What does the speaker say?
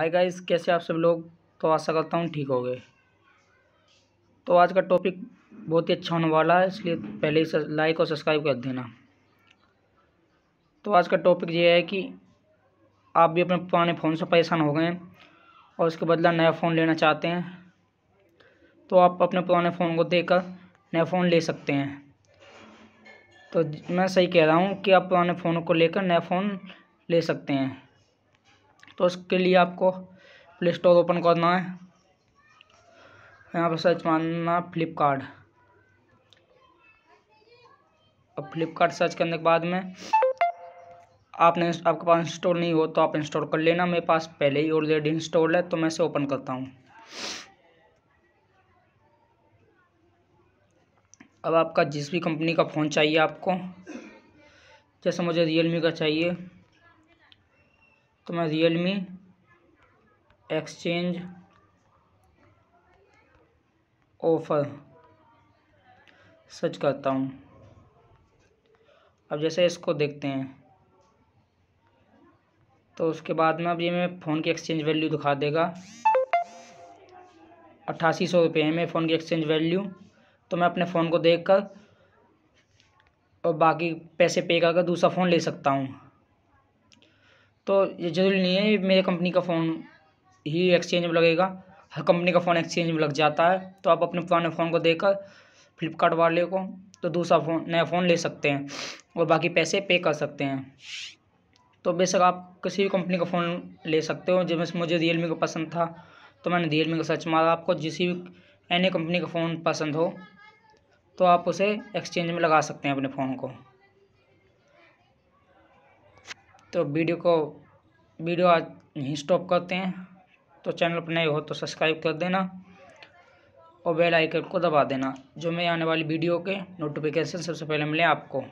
hi guys कैसे आप सब लोग तो आशा करता हूँ ठीक हो गए तो आज का टॉपिक बहुत ही अच्छा होने वाला है इसलिए पहले ही लाइक और सब्सक्राइब कर देना तो आज का टॉपिक ये है कि आप भी अपने पुराने फ़ोन से परेशान हो गए हैं और उसके बदला नया फ़ोन लेना चाहते हैं तो आप अपने पुराने फ़ोन को देकर नया फ़ोन ले सकते हैं तो मैं सही कह रहा हूँ कि आप पुराने फ़ोन को लेकर नया फ़ोन ले सकते हैं तो उसके लिए आपको प्ले स्टोर ओपन करना है यहाँ पर सर्च मारना फ्लिपकार्ट अब फ्लिपकार्ट सर्च करने के बाद में आपने आपके पास इंस्टॉल नहीं हो तो आप इंस्टॉल कर लेना मेरे पास पहले ही ऑलरेडी इंस्टॉल है तो मैं इसे ओपन करता हूँ अब आपका जिस भी कंपनी का फ़ोन चाहिए आपको जैसे मुझे मी का चाहिए मैं Realme exchange offer search करता हूँ अब जैसे इसको देखते हैं तो उसके बाद में अब ये मैं फ़ोन की एक्सचेंज वैल्यू दिखा देगा अट्ठासी सौ रुपये है मेरे फ़ोन की एक्सचेंज वैल्यू तो मैं अपने फ़ोन को देख कर और बाकी पैसे पे करके दूसरा फ़ोन ले सकता हूँ तो ये जरूरी नहीं है मेरे कंपनी का फ़ोन ही एक्सचेंज में लगेगा हर कंपनी का फ़ोन एक्सचेंज में लग जाता है तो आप अपने पुराने फ़ोन को देकर फ्लिपकार्ट वाले को तो दूसरा फ़ोन नया फ़ोन ले सकते हैं और बाकी पैसे पे कर सकते हैं तो बेशक आप किसी भी कंपनी का फ़ोन ले सकते हो जब मुझे रियल का पसंद था तो मैंने रियल का सर्च मारा आपको जिस भी एनी कंपनी का फ़ोन पसंद हो तो आप उसे एक्सचेंज में लगा सकते हैं अपने फ़ोन को तो वीडियो को वीडियो आज यहीं स्टॉप करते हैं तो चैनल पर नए हो तो सब्सक्राइब कर देना और बेल आइकन को दबा देना जो मैं आने वाली वीडियो के नोटिफिकेशन सबसे पहले मिले आपको